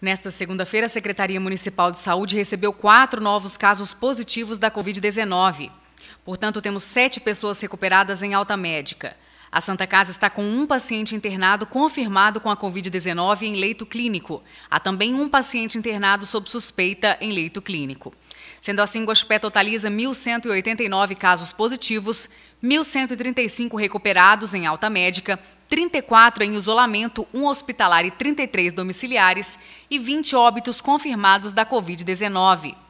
Nesta segunda-feira, a Secretaria Municipal de Saúde recebeu quatro novos casos positivos da Covid-19. Portanto, temos sete pessoas recuperadas em alta médica. A Santa Casa está com um paciente internado confirmado com a Covid-19 em leito clínico. Há também um paciente internado sob suspeita em leito clínico. Sendo assim, Guaxupé totaliza 1.189 casos positivos, 1.135 recuperados em alta médica, 34 em isolamento, um hospitalar e 33 domiciliares e 20 óbitos confirmados da Covid-19.